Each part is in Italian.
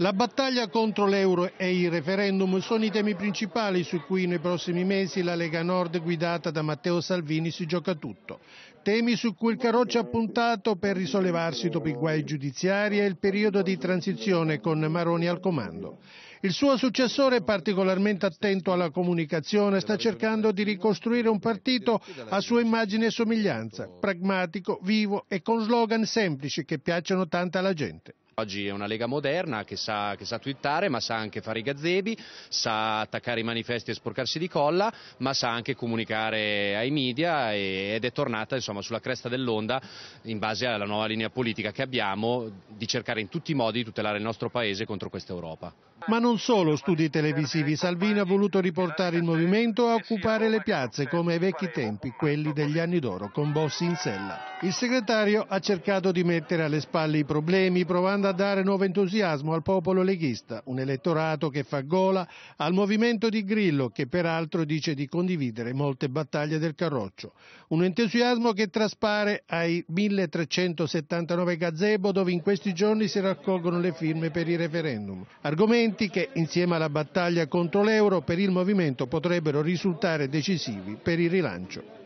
La battaglia contro l'euro e il referendum sono i temi principali su cui nei prossimi mesi la Lega Nord guidata da Matteo Salvini si gioca tutto. Temi su cui il Caroccia ha puntato per risollevarsi dopo i guai giudiziari e il periodo di transizione con Maroni al comando. Il suo successore particolarmente attento alla comunicazione, sta cercando di ricostruire un partito a sua immagine e somiglianza, pragmatico, vivo e con slogan semplici che piacciono tanto alla gente. Oggi è una Lega moderna che sa, che sa twittare ma sa anche fare i gazzebi, sa attaccare i manifesti e sporcarsi di colla ma sa anche comunicare ai media e, ed è tornata insomma, sulla cresta dell'onda in base alla nuova linea politica che abbiamo di cercare in tutti i modi di tutelare il nostro paese contro questa Europa non solo studi televisivi, Salvini ha voluto riportare il movimento a occupare le piazze come ai vecchi tempi, quelli degli anni d'oro, con Bossi in sella. Il segretario ha cercato di mettere alle spalle i problemi, provando a dare nuovo entusiasmo al popolo leghista, un elettorato che fa gola al movimento di Grillo, che peraltro dice di condividere molte battaglie del Carroccio. Un entusiasmo che traspare ai 1379 gazebo dove in questi giorni si raccolgono le firme per i referendum. Argomenti che insieme alla battaglia contro l'euro per il movimento potrebbero risultare decisivi per il rilancio.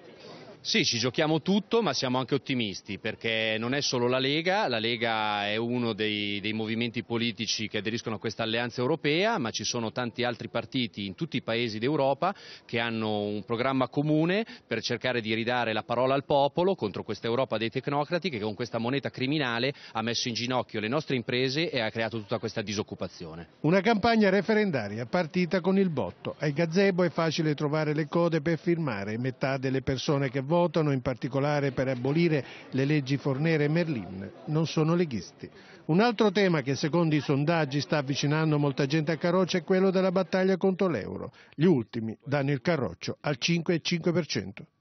Sì, ci giochiamo tutto, ma siamo anche ottimisti perché non è solo la Lega, la Lega è uno dei, dei, movimenti politici che aderiscono a questa alleanza europea, ma ci sono tanti altri partiti in tutti i paesi d'Europa che hanno un programma comune per cercare di ridare la parola al popolo contro questa Europa dei tecnocrati che con questa moneta criminale ha messo in ginocchio le nostre imprese e ha creato tutta questa disoccupazione. Una campagna referendaria partita con il botto. Ai gazebo è facile trovare le code per firmare, metà delle persone che votano in particolare per abolire le leggi Fornere e Merlin non sono leghisti. Un altro tema che secondo i sondaggi sta avvicinando molta gente a Carroccio è quello della battaglia contro l'euro. Gli ultimi danno il Carroccio al 5,5%.